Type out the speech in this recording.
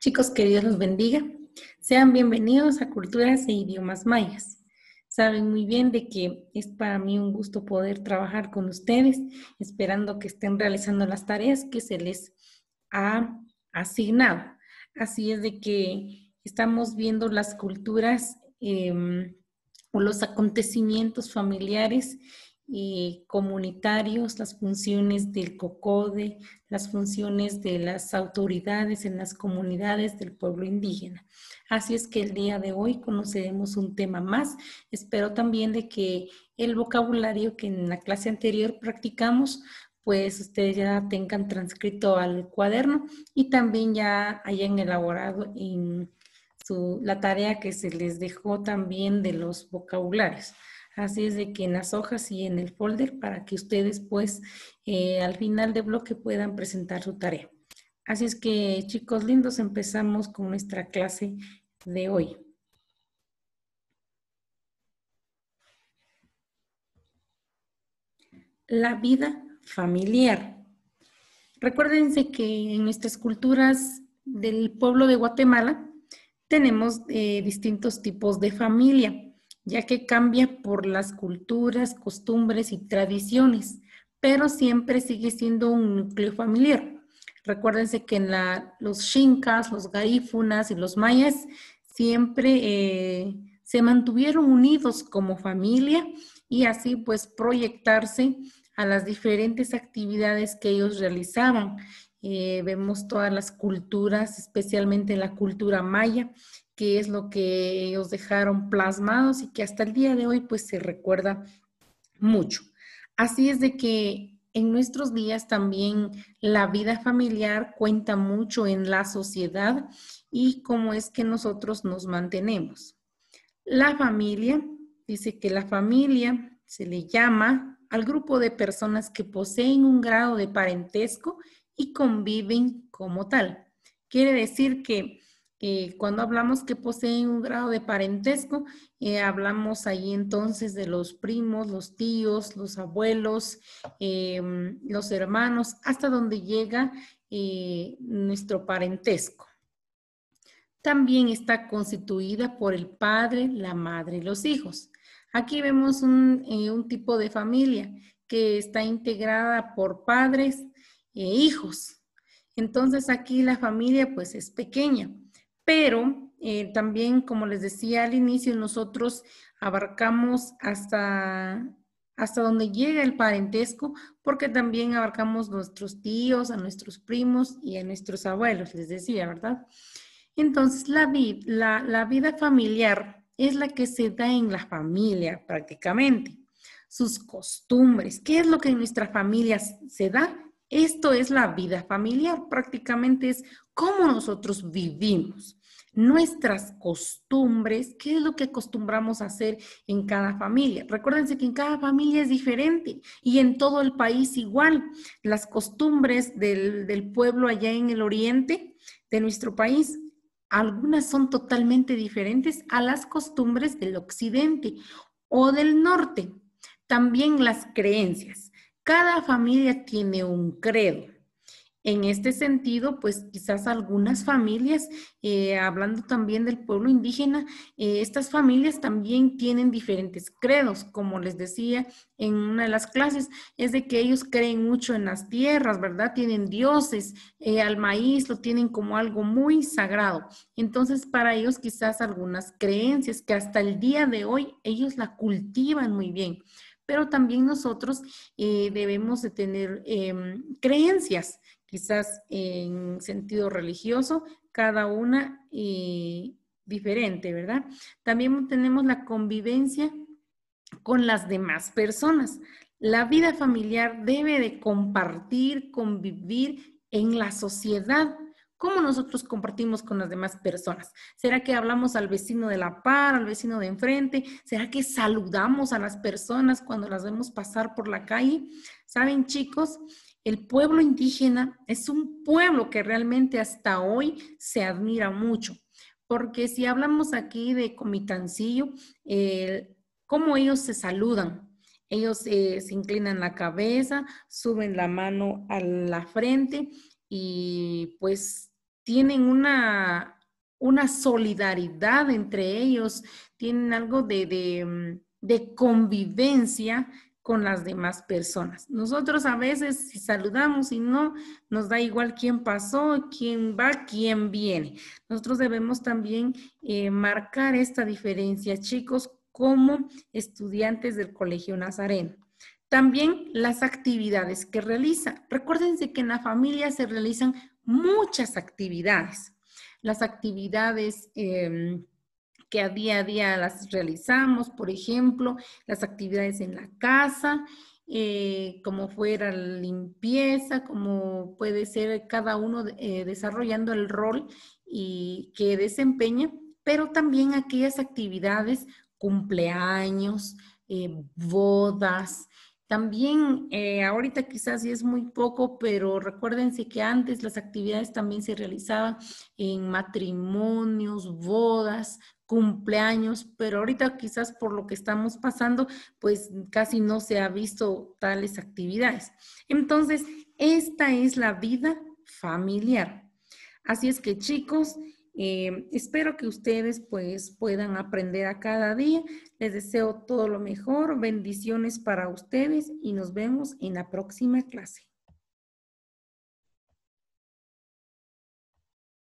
Chicos, que Dios los bendiga. Sean bienvenidos a Culturas e Idiomas Mayas. Saben muy bien de que es para mí un gusto poder trabajar con ustedes, esperando que estén realizando las tareas que se les ha asignado. Así es de que estamos viendo las culturas em, o los acontecimientos familiares y comunitarios, las funciones del COCODE, las funciones de las autoridades en las comunidades del pueblo indígena. Así es que el día de hoy conoceremos un tema más. Espero también de que el vocabulario que en la clase anterior practicamos pues ustedes ya tengan transcrito al cuaderno y también ya hayan elaborado la tarea que se les dejó también de los vocabularios. Así es de que en las hojas y en el folder para que ustedes pues eh, al final de bloque puedan presentar su tarea. Así es que chicos lindos empezamos con nuestra clase de hoy. La vida familiar. Recuérdense que en nuestras culturas del pueblo de Guatemala tenemos eh, distintos tipos de familia ya que cambia por las culturas, costumbres y tradiciones, pero siempre sigue siendo un núcleo familiar. Recuérdense que en los xincas, los gaífunas y los Mayas siempre eh, se mantuvieron unidos como familia y así pues proyectarse a las diferentes actividades que ellos realizaban. Eh, vemos todas las culturas, especialmente la cultura maya, qué es lo que ellos dejaron plasmados y que hasta el día de hoy pues se recuerda mucho. Así es de que en nuestros días también la vida familiar cuenta mucho en la sociedad y cómo es que nosotros nos mantenemos. La familia, dice que la familia se le llama al grupo de personas que poseen un grado de parentesco y conviven como tal. Quiere decir que eh, cuando hablamos que poseen un grado de parentesco, eh, hablamos ahí entonces de los primos, los tíos, los abuelos, em, los hermanos, hasta donde llega eh, nuestro parentesco. También está constituida por el padre, la madre y los hijos. Aquí vemos un, un tipo de familia que está integrada por padres e hijos. Entonces aquí la familia pues es pequeña pero eh, también, como les decía al inicio, nosotros abarcamos hasta, hasta donde llega el parentesco, porque también abarcamos nuestros tíos, a nuestros primos y a nuestros abuelos, les decía, ¿verdad? Entonces, la, la, vida familiar es la que se da en la familia prácticamente, sus costumbres, qué es lo que en nuestras familias se da esto es la vida familiar, prácticamente es cómo nosotros vivimos, nuestras costumbres, qué es lo que acostumbramos a hacer en cada familia. Recuérdense que en cada familia es diferente y en todo el país igual. Las costumbres del, del pueblo allá en el oriente de nuestro país algunas son totalmente diferentes a las costumbres del occidente o del norte. También las creencias. Cada familia tiene un credo. En este sentido, pues quizás algunas familias, eh, hablando también del pueblo indígena, eh, estas familias también tienen diferentes credos, como les decía en una de las clases, es de que ellos creen mucho en las tierras, ¿verdad? Tienen dioses, eh, al maíz lo tienen como algo muy sagrado. Entonces, para ellos quizás algunas creencias que hasta el día de hoy ellos la cultivan muy bien pero también nosotros eh, debemos de tener em, creencias, quizás en sentido religioso, cada una eh, diferente, ¿verdad? También tenemos la convivencia con las demás personas. La vida familiar debe de compartir, convivir en la sociedad, cómo nosotros compartimos con las demás personas. ¿Será que hablamos al vecino de la par, al vecino de enfrente? ¿Será que saludamos a las personas cuando las vemos pasar por la calle? Saben, chicos, el pueblo indígena es un pueblo que realmente hasta hoy se admira mucho, porque si hablamos aquí de Comitancillo, cómo ellos se saludan, ellos eh, se inclinan la cabeza, suben la mano a la frente y pues tienen una, una solidaridad entre ellos, tienen algo mm, de, convivencia con las demás personas. Nosotros a veces si saludamos y no, nos da igual quién pasó, quién va, quién viene. Nosotros debemos también eh, marcar esta diferencia, chicos, como estudiantes del Colegio Nazareno. También las actividades que realiza. Recuérdense que en la familia se realizan muchas actividades. Las actividades... Em, que a día a día las realizamos, por ejemplo, las actividades en la casa, eh, como fuera limpieza, como puede ser cada uno eh, desarrollando el rol y que desempeña, pero también aquellas actividades, cumpleaños, eh, bodas, también eh, ahorita quizás sí es muy poco, pero recuérdense que antes las actividades también se realizaban en matrimonios, bodas, cumpleaños, pero ahorita quizás por lo que estamos pasando, pues casi no se ha visto tales actividades. Entonces, esta es la vida familiar. Así es que chicos, eh, espero que ustedes pues puedan aprender a cada día. Les deseo todo lo mejor, bendiciones para ustedes y nos vemos en la próxima clase.